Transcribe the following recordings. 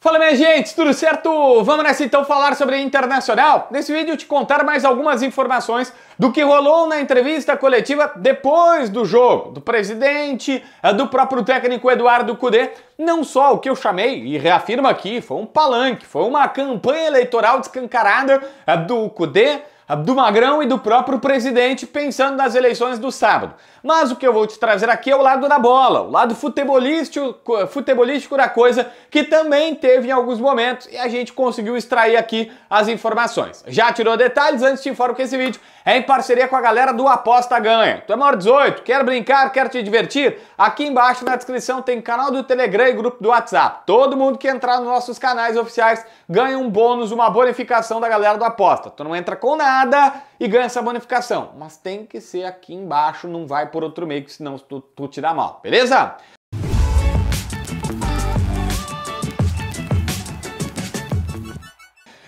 Fala minha gente, tudo certo? Vamos nessa então falar sobre internacional? Nesse vídeo eu te contar mais algumas informações do que rolou na entrevista coletiva depois do jogo, do presidente, eh, do próprio técnico Eduardo Cudê. Não só o que eu chamei e reafirmo aqui, foi um palanque, foi uma campanha eleitoral descancarada eh, do Cudê do Magrão e do próprio presidente pensando nas eleições do sábado. Mas o que eu vou te trazer aqui é o lado da bola, o lado futebolístico, futebolístico da coisa, que também teve em alguns momentos e a gente conseguiu extrair aqui as informações. Já tirou detalhes? Antes te informo que esse vídeo é em parceria com a galera do Aposta Ganha. Tu é maior 18, quer brincar, quer te divertir? Aqui embaixo na descrição tem canal do Telegram e grupo do WhatsApp. Todo mundo que entrar nos nossos canais oficiais ganha um bônus, uma bonificação da galera do Aposta. Tu não entra com nada nada e ganha essa bonificação. Mas tem que ser aqui embaixo, não vai por outro meio, que senão tu, tu te dá mal, beleza?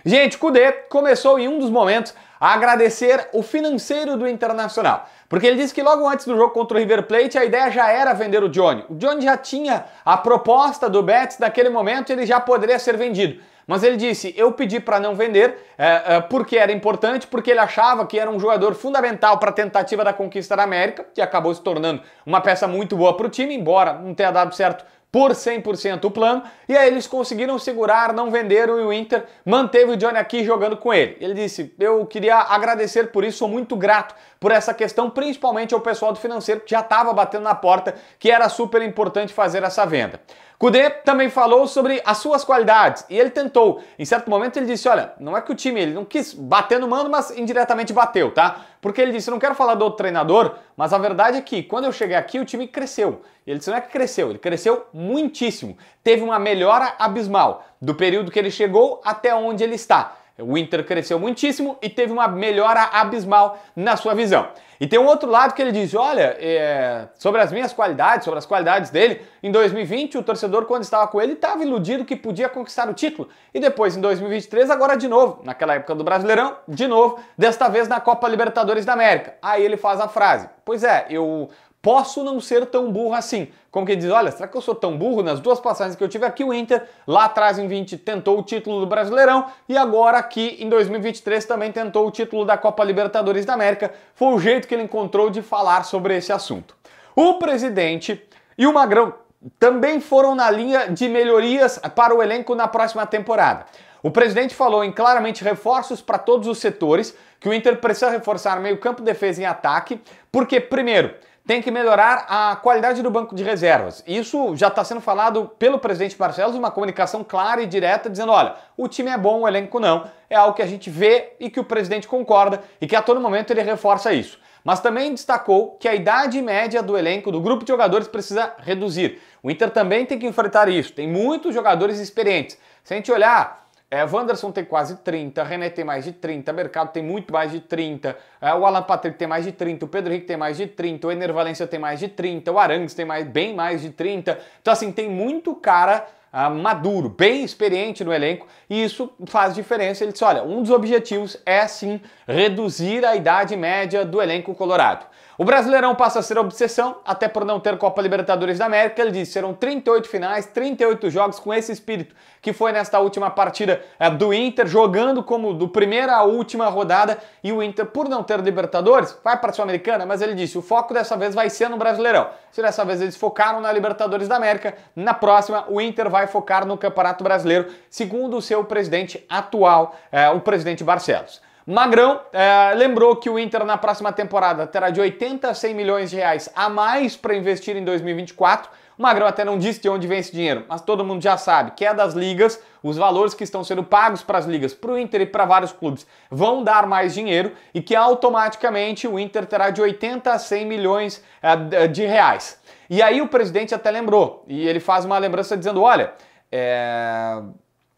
Gente, Kudê começou em um dos momentos a agradecer o financeiro do Internacional. Porque ele disse que logo antes do jogo contra o River Plate a ideia já era vender o Johnny. O Johnny já tinha a proposta do Betis naquele momento, ele já poderia ser vendido. Mas ele disse: eu pedi para não vender é, é, porque era importante, porque ele achava que era um jogador fundamental para a tentativa da conquista da América, que acabou se tornando uma peça muito boa para o time, embora não tenha dado certo por 100% o plano, e aí eles conseguiram segurar, não venderam e o Inter manteve o Johnny aqui jogando com ele. Ele disse: "Eu queria agradecer por isso, sou muito grato por essa questão, principalmente ao pessoal do financeiro que já estava batendo na porta, que era super importante fazer essa venda". Kudê também falou sobre as suas qualidades e ele tentou. Em certo momento ele disse: Olha, não é que o time ele não quis bater no mando, mas indiretamente bateu, tá? Porque ele disse: Não quero falar do outro treinador, mas a verdade é que quando eu cheguei aqui o time cresceu. Ele disse: Não é que cresceu, ele cresceu muitíssimo. Teve uma melhora abismal do período que ele chegou até onde ele está. O Inter cresceu muitíssimo e teve uma melhora abismal na sua visão. E tem um outro lado que ele diz: olha, é, sobre as minhas qualidades, sobre as qualidades dele, em 2020 o torcedor, quando estava com ele, estava iludido que podia conquistar o título. E depois, em 2023, agora de novo, naquela época do Brasileirão, de novo, desta vez na Copa Libertadores da América. Aí ele faz a frase: pois é, eu posso não ser tão burro assim. Como que diz, olha, será que eu sou tão burro? Nas duas passagens que eu tive aqui, o Inter lá atrás em 20 tentou o título do Brasileirão e agora aqui em 2023 também tentou o título da Copa Libertadores da América. Foi o jeito que ele encontrou de falar sobre esse assunto. O presidente e o Magrão também foram na linha de melhorias para o elenco na próxima temporada. O presidente falou em claramente reforços para todos os setores, que o Inter precisa reforçar meio campo, defesa e ataque, porque primeiro, tem que melhorar a qualidade do banco de reservas. Isso já está sendo falado pelo presidente Barcelos, uma comunicação clara e direta dizendo: olha, o time é bom, o elenco não. É algo que a gente vê e que o presidente concorda e que a todo momento ele reforça isso. Mas também destacou que a idade média do elenco, do grupo de jogadores, precisa reduzir. O Inter também tem que enfrentar isso. Tem muitos jogadores experientes. Se a gente olhar é, Wanderson tem quase 30, René tem mais de 30, Mercado tem muito mais de 30, é, o Alan Patrick tem mais de 30, o Pedro Henrique tem mais de 30, o Ener Valencia tem mais de 30, o Arangues tem mais, bem mais de 30. Então, assim, tem muito cara uh, maduro, bem experiente no elenco, e isso faz diferença. Ele disse: olha, um dos objetivos é sim reduzir a idade média do elenco colorado. O Brasileirão passa a ser obsessão, até por não ter Copa Libertadores da América. Ele disse: serão 38 finais, 38 jogos com esse espírito que foi nesta última partida eh, do Inter, jogando como do primeira à última rodada. E o Inter, por não ter Libertadores, vai para a Sul-Americana, mas ele disse: o foco dessa vez vai ser no Brasileirão. Se dessa vez eles focaram na Libertadores da América, na próxima o Inter vai focar no Campeonato Brasileiro, segundo o seu presidente atual, eh, o presidente Barcelos. Magrão é, lembrou que o Inter na próxima temporada terá de 80 a 100 milhões de reais a mais para investir em 2024. O Magrão até não disse de onde vem esse dinheiro, mas todo mundo já sabe que é das ligas, os valores que estão sendo pagos para as ligas, para o Inter e para vários clubes, vão dar mais dinheiro e que automaticamente o Inter terá de 80 a 100 milhões é, de reais. E aí o presidente até lembrou, e ele faz uma lembrança dizendo: olha, é,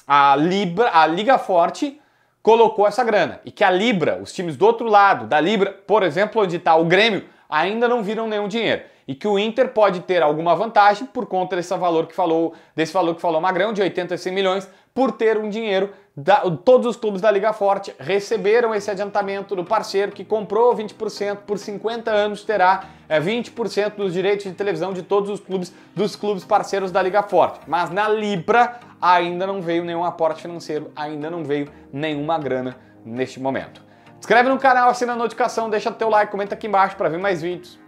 a, Libra, a Liga Forte colocou essa grana. E que a Libra, os times do outro lado da Libra, por exemplo, onde está o Grêmio, ainda não viram nenhum dinheiro. E que o Inter pode ter alguma vantagem por conta desse valor que falou, desse valor que falou Magrão, de 80 a 100 milhões, por ter um dinheiro. Da, todos os clubes da Liga Forte receberam esse adiantamento do parceiro que comprou 20% por 50 anos, terá é, 20% dos direitos de televisão de todos os clubes dos clubes parceiros da Liga Forte. Mas na Libra, ainda não veio nenhum aporte financeiro, ainda não veio nenhuma grana neste momento. Inscreve no canal, assina a notificação, deixa teu like, comenta aqui embaixo para ver mais vídeos.